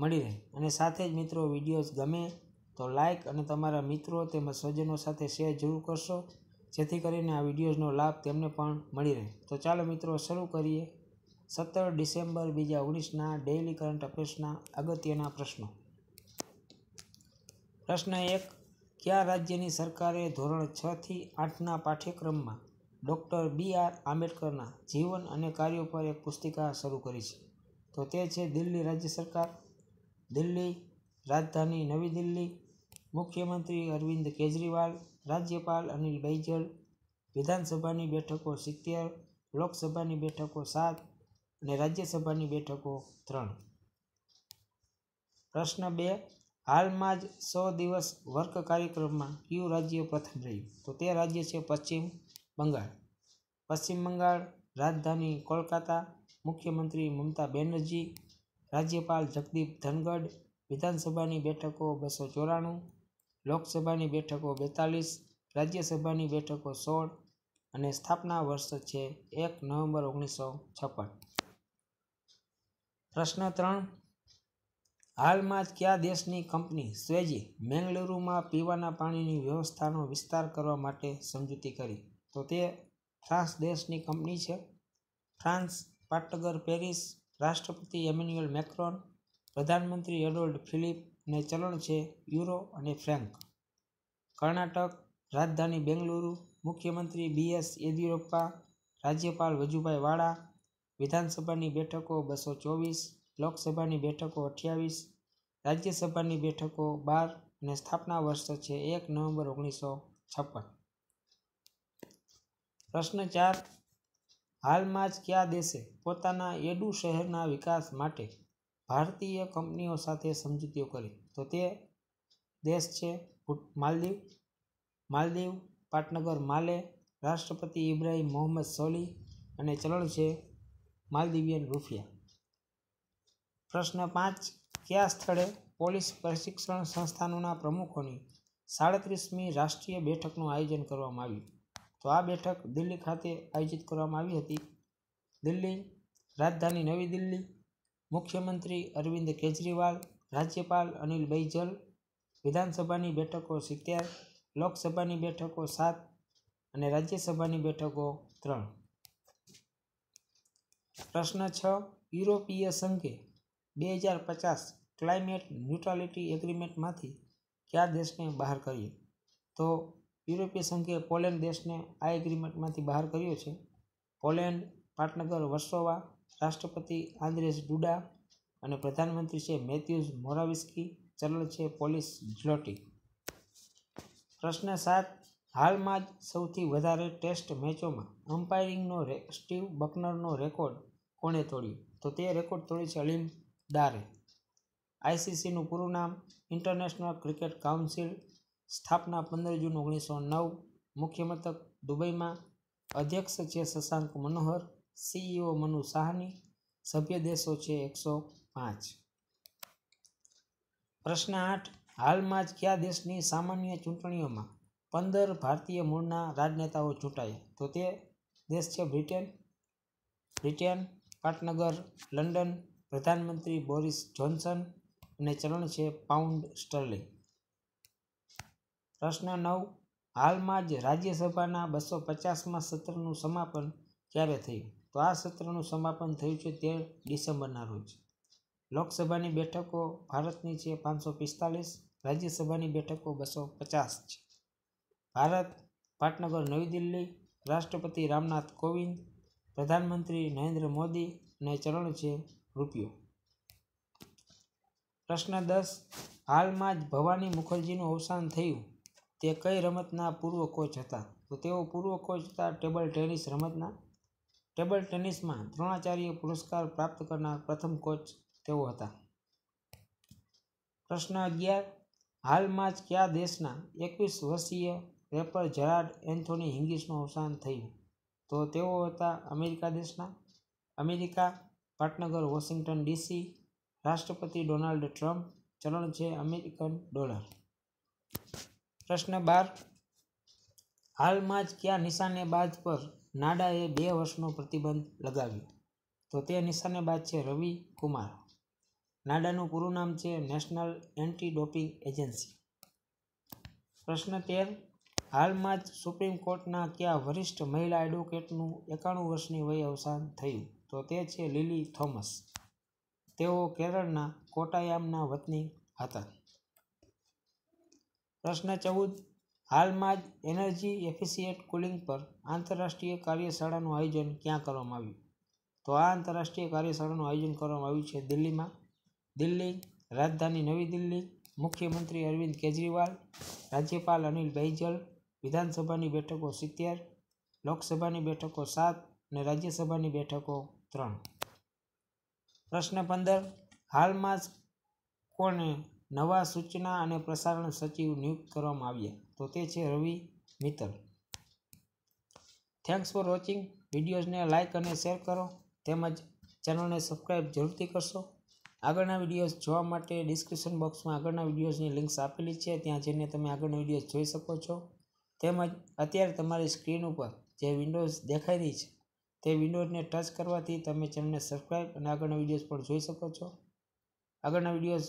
મળી રહે અને સાથે જ મિત્રો વિડીયોઝ ગમે તો લાઇક અને તમારા મિત્રો તેમજ સ્વજનો સાથે શેર જરૂર કરશો જેથી કરીને આ વિડીયોઝનો લાભ તેમને પણ મળી રહે તો ચાલો મિત્રો શરૂ કરીએ સત્તર ડિસેમ્બર બીજા ઓગણીસના ડેઇલી કરંટ અફેર્સના અગત્યના પ્રશ્નો પ્રશ્ન એક કયા રાજ્યની સરકારે ધોરણ છથી આઠના પાઠ્યક્રમમાં ડૉક્ટર બી આર આંબેડકરના જીવન અને કાર્યો પર એક પુસ્તિકા શરૂ કરી છે તો તે છે દિલ્હી રાજ્ય સરકાર દિલ્હી રાજધાની નવી દિલ્હી મુખ્યમંત્રી અરવિંદ કેજરીવાલ રાજ્યપાલ અનિલ બૈજલ વિધાનસભાની બેઠકો સિત્તેર લોકસભાની બેઠકો સાત અને રાજ્યસભાની બેઠકો ત્રણ પ્રશ્ન બે હાલમાં જ સો દિવસ વર્ક કાર્યક્રમમાં કયું રાજ્ય પ્રથમ રહ્યું તો તે રાજ્ય છે પશ્ચિમ બંગાળ પશ્ચિમ બંગાળ રાજધાની કોલકાતા મુખ્યમંત્રી મમતા બેનર્જી રાજ્યપાલ જગદીપ ધનગઢ વિધાનસભાની બેઠકો બસો ચોરાણું લોકસભાની બેઠકો બેતાલીસ રાજ્યસભાની બેઠકો સોળ અને સ્થાપના વર્ષ છે એક નવેમ્બર ઓગણીસો છપ્પન પ્રશ્ન ત્રણ હાલમાં જ કયા દેશની કંપની સ્વેજી મેંગલુરુમાં પીવાના પાણીની વ્યવસ્થાનો વિસ્તાર કરવા માટે સમજૂતી કરી તો તે ફ્રાન્સ દેશની કંપની છે ફ્રાન્સ પાટનગર પેરિસ રાષ્ટ્રપતિ એમ્યુન્યુઅલ મેક્રોન પ્રધાનમંત્રી એડોલ્ડ ફિલિપ ને ચલણ છે યુરો અને ફ્રેન્ક કર્ણાટક રાજધાની બેંગલુરુ મુખ્યમંત્રી બી એસ યેદિયુરપ્પા રાજ્યપાલ વજુભાઈ વાળા વિધાનસભાની બેઠકો બસો ચોવીસ લોકસભાની બેઠકો અઠ્યાવીસ રાજ્યસભાની બેઠકો બાર અને સ્થાપના વર્ષ છે એક નવેમ્બર ઓગણીસો છપ્પન પ્રશ્ન ચાર હાલમાં જ કયા દેશે પોતાના એડુ શહેરના વિકાસ માટે ભારતીય કંપનીઓ સાથે સમજૂતીઓ કરી તો તે દેશ છે માલદીવ માલદીવ પાટનગર માલે રાષ્ટ્રપતિ ઇબ્રાહિમ મોહમ્મદ સોલી અને ચલણ છે માલદીવિયન રૂફિયા પ્રશ્ન પાંચ કયા સ્થળે પોલીસ પ્રશિક્ષણ સંસ્થાનોના પ્રમુખોની સાડત્રીસમી રાષ્ટ્રીય બેઠકનું આયોજન કરવામાં આવ્યું તો આ બેઠક દિલ્હી ખાતે આયોજિત કરવામાં આવી હતી દિલ્હી રાજધાની નવી દિલ્હી મુખ્યમંત્રી અરવિંદ કેજરીવાલ રાજ્યપાલ અનિલ બૈજલ વિધાનસભાની બેઠકો સિત્તેર લોકસભાની બેઠકો સાત અને રાજ્યસભાની બેઠકો ત્રણ પ્રશ્ન છ યુરોપીય સંઘે બે હજાર પચાસ ક્લાઇમેટ ન્યુટ્રાલિટી એગ્રીમેન્ટમાંથી કયા દેશને બહાર કરીએ તો યુરોપીય સંઘે પોલેન્ડ દેશને આ એગ્રીમેન્ટમાંથી બહાર કર્યો છે પોલેન્ડ પાટનગર વર્સોવા રાષ્ટ્રપતિ આંદ્રેસ ડુડા અને પ્રધાનમંત્રી છે મેથ્યુઝ મોરાવિસ્કી ચલણ છે પોલીસ ઝ્લોટી પ્રશ્ન સાત હાલમાં જ સૌથી વધારે ટેસ્ટ મેચોમાં અમ્પાયરિંગનો રે સ્ટીવ બકનરનો રેકોર્ડ કોણે તોડ્યો તો તે રેકોર્ડ તોડી છે અલીમ ડારે આઈસીસીનું પૂરું નામ ઇન્ટરનેશનલ ક્રિકેટ કાઉન્સિલ સ્થાપના પંદર જૂન ઓગણીસો નવ મુખ્ય મથક દુબઈમાં અધ્યક્ષ છે શશાંક મનોહર સીઈઓ મનુ સાહની સભ્ય દેશો છે એકસો પાંચ પ્રશ્ન આઠ હાલમાં જ કયા દેશની સામાન્ય ચૂંટણીઓમાં પંદર ભારતીય મૂળના રાજનેતાઓ ચૂંટાયા તો તે દેશ છે બ્રિટન બ્રિટન પાટનગર લંડન પ્રધાનમંત્રી બોરિસ જોન્સન અને ચલણ છે પાઉન્ડ સ્ટર્લિંગ પ્રશ્ન નવ હાલમાં જ રાજ્યસભાના બસો પચાસમાં સત્રનું સમાપન ક્યારે થયું તો આ સત્રનું સમાપન થયું છે તેર ડિસેમ્બરના રોજ લોકસભાની બેઠકો ભારતની છે પાંચસો પિસ્તાલીસ રાજ્યસભાની બેઠકો બસો પચાસ છે ભારત પાટનગર નવી દિલ્હી રાષ્ટ્રપતિ રામનાથ કોવિંદ પ્રધાનમંત્રી નરેન્દ્ર મોદી અને ચરણ છે રૂપિયો પ્રશ્ન દસ હાલમાં જ ભવાની મુખર્જીનું અવસાન થયું તે કઈ રમતના પૂર્વ કોચ હતા તો તેઓ પૂર્વ કોચ હતા ટેબલ ટેનિસ રમતના ટેબલ ટેનિસમાં દ્રોણાચાર્ય પુરસ્કાર પ્રાપ્ત કરનાર પ્રથમ કોચ તેઓ હતા પ્રશ્ન અગિયાર હાલમાં જ કયા દેશના એકવીસ વર્ષીય રેપર જરાડ એન્થોની હિંગીસનું અવસાન થયું તો તેઓ હતા અમેરિકા દેશના અમેરિકા પાટનગર વોશિંગ્ટન ડીસી રાષ્ટ્રપતિ ડોનાલ્ડ ટ્રમ્પ ચલણ છે અમેરિકન ડોલર પ્રશ્ન બાર હાલમાં જ કયા નિશાનેબાજ પર નાડાએ બે વર્ષનો પ્રતિબંધ લગાવ્યો તો તે નિશાનેબાજ છે રવિ કુમાર નાડાનું પૂરું નામ છે નેશનલ એન્ટી ડોપિંગ એજન્સી પ્રશ્ન તેર હાલમાં જ સુપ્રીમ કોર્ટના કયા વરિષ્ઠ મહિલા એડવોકેટનું એકાણું વર્ષની વય અવસાન થયું તો તે છે લીલી થોમસ તેઓ કેરળના કોટાયામના વતની હતા પ્રશ્ન ચૌદ હાલમાં જ એનર્જી એફિશિયન્ટ કુલિંગ પર આંતરરાષ્ટ્રીય કાર્યશાળાનું આયોજન ક્યાં કરવામાં આવ્યું તો આ આંતરરાષ્ટ્રીય કાર્યશાળાનું આયોજન કરવામાં આવ્યું છે દિલ્હીમાં દિલ્હી રાજધાની નવી દિલ્હી મુખ્યમંત્રી અરવિંદ કેજરીવાલ રાજ્યપાલ અનિલ બૈજલ વિધાનસભાની બેઠકો સિત્તેર લોકસભાની બેઠકો સાત અને રાજ્યસભાની બેઠકો ત્રણ પ્રશ્ન પંદર હાલમાં જ કોને નવા સૂચના અને પ્રસારણ સચિવ નિયુક્ત કરવામાં આવ્યા તો તે છે Ravi Mittal thanks for watching વિડીયોઝને લાઇક અને શેર કરો તેમજ ચેનલને સબસ્ક્રાઈબ જરૂરથી કરશો આગળના વિડીયોઝ જોવા માટે ડિસ્ક્રિપ્શન બોક્સમાં આગળના વિડીયોઝની લિંક્સ આપેલી છે ત્યાં જઈને તમે આગળના વિડીયોઝ જોઈ શકો છો તેમજ અત્યારે તમારી સ્ક્રીન ઉપર જે વિન્ડોઝ દેખાઈ રહી છે તે વિન્ડોઝને ટચ કરવાથી તમે ચેનલને સબસ્ક્રાઈબ અને આગળના વિડીયોઝ પણ જોઈ શકો છો આગળના વિડીયોઝ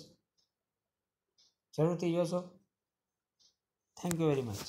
જરૂરથી જોશો થેન્ક યુ વેરી મચ